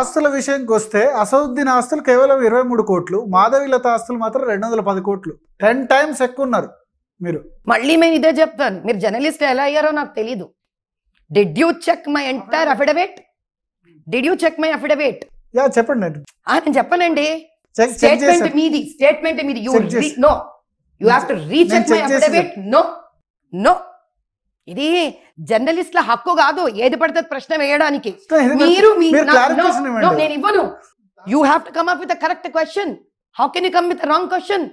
ఆస్తుల విషయంకి వస్తే అసదుద్దీన్ ఆస్తులు కేవలం ఇరవై మూడు కోట్లు లత ఆస్తులు మాత్రం రెండు వందల పది కోట్లు టెన్ టైమ్స్ ఎక్కువ ఉన్నారు మీరు మళ్ళీ మేము ఇదే చెప్తాను మీరు జర్నలిస్ట్ ఎలా అయ్యారో నాకు తెలీదు did you check my entire affidavit did you check my affidavit yeah చెప్పండి నేను చెప్పనండి స్టేట్మెంట్ మీది స్టేట్మెంట్ మీది you know you have to recheck my affidavit no no ఇది జర్నలిస్ట్ల హక్కు కాదు ఏది పడితే ప్రశ్న వేయడానికి మీరు నేను ఇవ్వను you have to come up with correct question how can you come with wrong question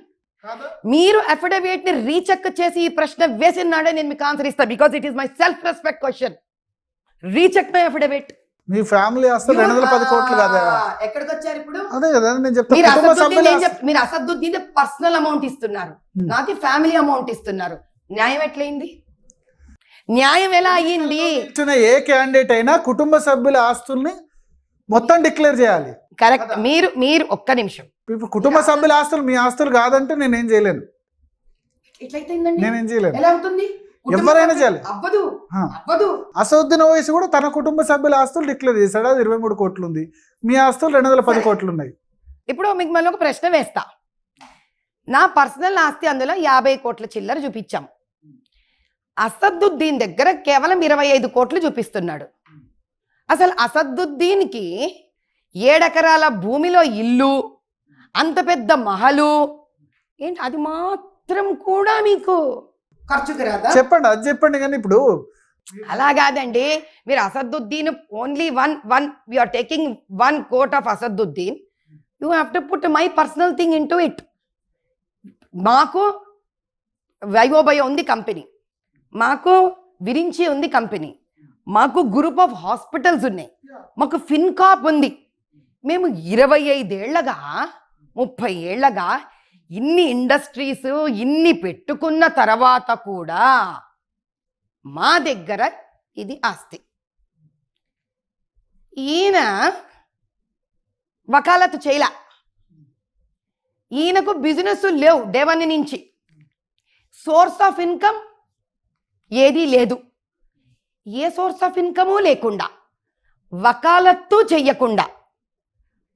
మీరు అఫిడవిట్ ని రీచెక్ చేసి ఈ ప్రశ్న వేసినాడే నేను మీకు ఆన్సర్ ఇస్తాను because it is my self respect question recheck my affidavit మీ ఫ్యామిలీ అసలు రెండు వందల పది కోట్లు కదా ఎక్కడికి వచ్చారు ఇప్పుడు అదే కదా నేను చెప్తాను మీరు అసదుద్దీన్ పర్సనల్ అమౌంట్ ఇస్తున్నారు hmm. నాది ఫ్యామిలీ అమౌంట్ ఇస్తున్నారు న్యాయం ఎట్లయింది న్యాయం ఎలా అయ్యింది ఇచ్చిన ఏ క్యాండిడేట్ అయినా కుటుంబ సభ్యుల ఆస్తుల్ని మొత్తం డిక్లేర్ చేయాలి కరెక్ట్ మీరు మీరు ఒక్క నిమిషం ఇప్పుడు కుటుంబ సభ్యుల ఆస్తులు మీ ఆస్తులు కాదంటే నేనేం చేయలేను ఏం చేయలేను ఎవరైనా చేయాలి అసౌద్దీన్ ఓవైసీ కూడా తన కుటుంబ సభ్యుల ఆస్తులు డిక్లేర్ చేశాడు అది ఇరవై మూడు కోట్లు ఉంది మీ ఆస్తులు రెండు వందల పది కోట్లు ఉన్నాయి ఇప్పుడు మీకు మళ్ళీ ఒక ప్రశ్న వేస్తా నా పర్సనల్ ఆస్తి అందులో యాభై కోట్ల చిల్లర చూపించాం అసదుద్దీన్ దగ్గర కేవలం ఇరవై ఐదు కోట్లు చూపిస్తున్నాడు అసలు అసదుద్దీన్కి ఏడెకరాల భూమిలో ఇల్లు అంత పెద్ద మహలు ఏంటి అది మాత్రం కూడా మీకు ఖర్చుకి రాదా చెప్పండి అది చెప్పండి కానీ ఇప్పుడు అలా కాదండి మీరు Asaduddin only one one are taking one quote of Asaduddin you have to put my personal thing into it మాకు వైవోభయ ఉంది కంపెనీ మాకు విరించి ఉంది కంపెనీ మాకు గ్రూప్ ఆఫ్ హాస్పిటల్స్ ఉన్నాయి మాకు ఫిన్కాప్ ఉంది మేము ఇరవై ఐదేళ్లగా ముప్పై ఏళ్లగా ఇన్ని ఇండస్ట్రీస్ ఇన్ని పెట్టుకున్న తర్వాత కూడా మా దగ్గర ఇది ఆస్తి ఈయన వకాలత్ చేయలా ఈయనకు బిజినెస్ లేవు డేవన్ నుంచి సోర్స్ ఆఫ్ ఇన్కమ్ ఏదీ లేదు ఏ సోర్స్ ఆఫ్ ఇన్కము లేకుండా వకాలత్తు చెయ్యకుండా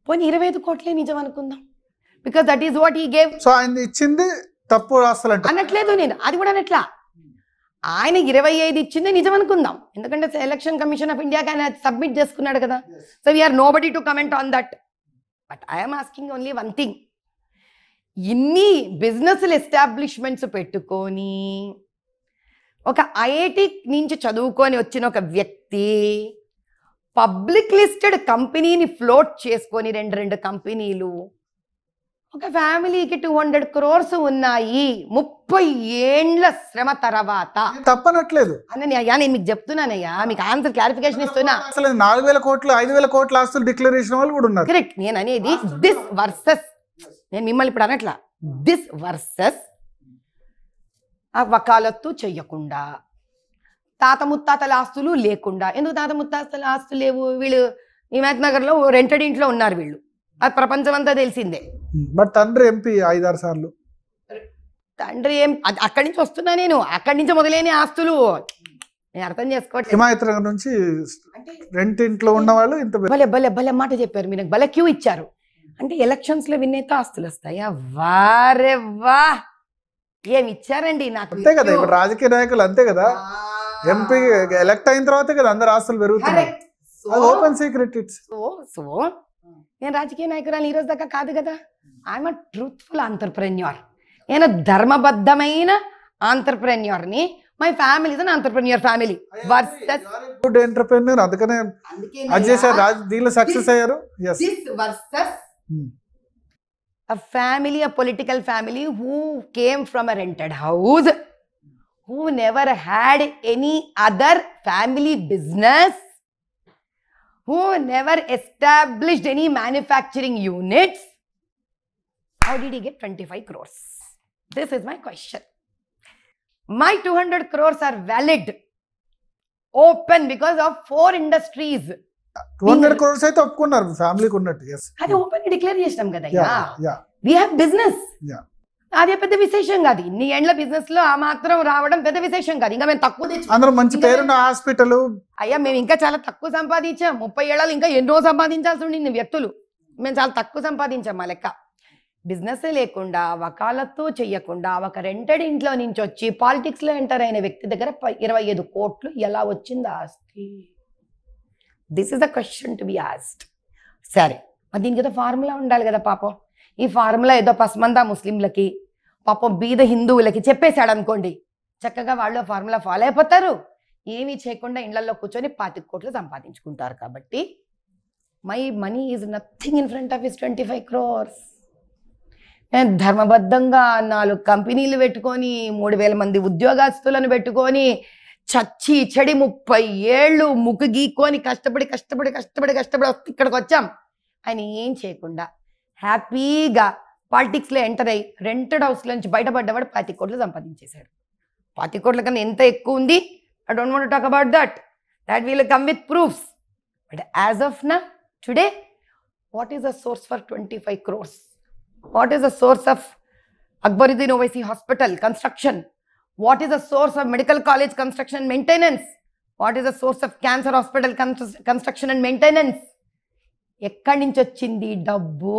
పోనీ ఇరవై ఐదు కోట్లే నిజం అనుకుందాం because that is what he gave so ఆయన ఇచ్చింది తప్పు రాస్తాలంట అనట్లేదు నేను అది కూడా అనట్లా ఆయన ఇరవై ఐదు ఇచ్చింది నిజం అనుకుందాం ఎందుకంటే ఎలక్షన్ కమిషన్ ఆఫ్ ఇండియాకి ఆయన సబ్మిట్ చేసుకున్నాడు కదా so we are nobody to comment on that but I'm asking only one thing ఇన్ని బిజినెస్లు ఎస్టాబ్లిష్మెంట్స్ పెట్టుకొని ఒక ఐఐటి నుంచి చదువుకొని వచ్చిన ఒక వ్యక్తి పబ్లిక్ లిస్టెడ్ కంపెనీని ఫ్లోట్ చేసుకొని రెండు రెండు కంపెనీలు ఒక ఫ్యామిలీకి టూ హండ్రెడ్ క్రోర్స్ ఉన్నాయి ముప్పై ఏండ్ల శ్రమ తర్వాత తప్పనట్లేదు అని అయ్యా నేను మీకు చెప్తున్నానయ్యా మీకు ఆన్సర్ క్లారిఫికేషన్ ఇస్తున్నా అసలు నాలుగు వేల కోట్లు ఐదు వేల కోట్ల ఆస్తులు డిక్లరేషన్ వాళ్ళు కూడా ఉన్నారు కరెక్ట్ నేను అనేది దిస్ వర్సెస్ నేను మిమ్మల్ని ఇప్పుడు అనట్లా hmm. దిస్ వర్సెస్ వకాలత్తు చెయ్యకుండా తాత ముత్తాతల ఆస్తులు లేకుండా ఎందుకు తాత ముత్తాతల ఆస్తులు లేవు వీళ్ళు హిమాయత్ నగర్లో రెంటెడ్ ఇంట్లో ఉన్నారు వీళ్ళు అది ప్రపంచం అంతా తెలిసిందే బట్ తండ్రి ఎంపీ ఐదారు సార్లు తండ్రి ఏం అక్కడి నుంచి వస్తున్నా నేను అక్కడి నుంచి మొదలైన ఆస్తులు నేను అర్థం చేసుకోవచ్చు హిమాయత్ నగర్ నుంచి రెంట్ ఇంట్లో ఉన్నవాళ్ళు ఇంత భలే భలే భలే మాట చెప్పారు మీరు భలే క్యూ ఇచ్చారు అంటే ఎలక్షన్స్లో విన్నైతే ఆస్తులు వస్తాయా వారే వా ఏమి ఇచ్చారండి నాకు అంతే కదా ఇప్పుడు రాజకీయ నాయకులు అంతే కదా ఎంపీ ఎలక్ట్ అయిన తర్వాత కదా అందరు ఆస్తులు పెరుగుతున్నాయి ఓపెన్ సీక్రెట్ సో సో నేను రాజకీయ నాయకురాలు ఈ రోజు దాకా కాదు కదా ఐఎమ్ ట్రూత్ఫుల్ ఆంటర్ప్రెన్యూర్ నేను ధర్మబద్ధమైన ని my family entrepreneur family versus good entrepreneur అందుకనే అజయ్ సార్ దీనిలో సక్సెస్ అయ్యారు versus a family, a political family who came from a rented house, who never had any other family business, who never established any manufacturing units. How did he get 25 crores? This is my question. My 200 crores are valid, open because of four industries two hundred crores అయితే ఒప్పుకున్నారు ఫ్యామిలీకి ఉన్నట్టు yes అది open hmm. Declare చేసినాం కదా we have business అదే పెద్ద విశేషం కాదు ఇన్ని ఏండ్ల బిజినెస్ లో ఆ మాత్రం రావడం పెద్ద విశేషం కాదు ఇంకా మేము తక్కువ అందరూ మంచి పేరున్న హాస్పిటల్ అయ్యా మేము ఇంకా చాలా తక్కువ సంపాదించాం ముప్పై ఏళ్ళలో ఇంకా ఎన్నో సంపాదించాల్సి ఉండింది వ్యక్తులు మేము చాలా తక్కువ సంపాదించాం మా లెక్క బిజినెస్సే లేకుండా వకాలత్తు చేయకుండా ఒక రెంటెడ్ ఇంట్లో నుంచి వచ్చి పాలిటిక్స్ లో ఎంటర్ అయిన వ్యక్తి దగ్గర ఇరవై ఐదు కోట్లు ఎలా వచ్చింది ఆస్తి this is the question to be asked సరే మరి దీనికి ఏదో ఫార్ములా ఉండాలి కదా పాపం ఈ ఫార్ములా ఏదో పస్మందా ముస్లింలకి పాపం బీద హిందువులకి చెప్పేశాడు అనుకోండి చక్కగా వాళ్ళు ఫార్ములా ఫాలో అయిపోతారు ఏమీ చేయకుండా ఇళ్లలో కూర్చొని పాతిక కోట్లు సంపాదించుకుంటారు కాబట్టి my money is nothing in front of is twenty five crores నేను ధర్మబద్ధంగా నాలుగు కంపెనీలు పెట్టుకొని మూడు వేల మంది ఉద్యోగస్తులను పెట్టుకొని చచ్చి చెడి ముప్పై ఏళ్ళు ముగ్గు గీకొని కష్టపడి కష్టపడి కష్టపడి కష్టపడి ఇక్కడికి వచ్చాం ఆయన ఏం చేయకుండా హ్యాపీగా పాలిటిక్స్లో ఎంటర్ అయ్యి రెంటెడ్ హౌస్లో నుంచి బయటపడ్డవాడు పాతి కోట్లు సంపాదించేశాడు పాతి కోట్ల కన్నా ఎంత ఎక్కువ ఉంది I don't want talk about that that will come with proofs but as of నా today what is the source for twenty five crores what is the source of Akbaruddin Owaisi hospital construction what is the source of medical college construction and maintenance what is the source of cancer hospital construction and maintenance ఎక్కడి నుంచి వచ్చింది డబ్బు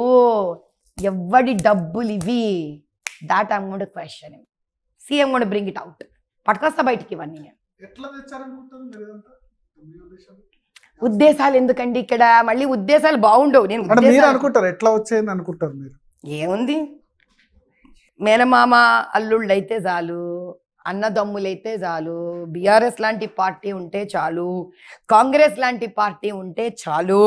ఎవడి డబ్బులు ఇవి that I'm got question CM కూడా bring it out పట్టుకొస్తా బయటికి ఇవన్నీ నేను ఉద్దేశాలు ఎందుకండి ఇక్కడ మళ్ళీ ఉద్దేశాలు బాగుండవు నేను అనుకుంటారు ఎట్లా వచ్చాయని అనుకుంటారు మీరు ఏముంది మేనమామ అల్లుళ్ళు అయితే చాలు అన్నదమ్ములైతే చాలు బీఆర్ఎస్ లాంటి పార్టీ ఉంటే చాలు కాంగ్రెస్ లాంటి పార్టీ ఉంటే చాలు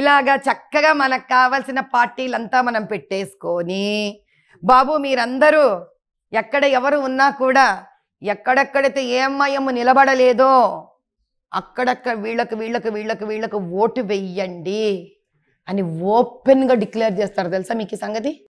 ఇలాగా చక్కగా మనకు కావలసిన పార్టీలంతా మనం పెట్టేసుకొని బాబు మీరందరూ ఎక్కడ ఎవరు ఉన్నా కూడా ఎక్కడెక్కడైతే ఏ అమ్మాయమ్మ నిలబడలేదో అక్కడక్కడ వీళ్ళకు వీళ్ళకు వీళ్ళకు వీళ్ళకు ఓటు వెయ్యండి అని ఓపెన్గా డిక్లేర్ చేస్తారు తెలుసా మీకు ఈ సంగతి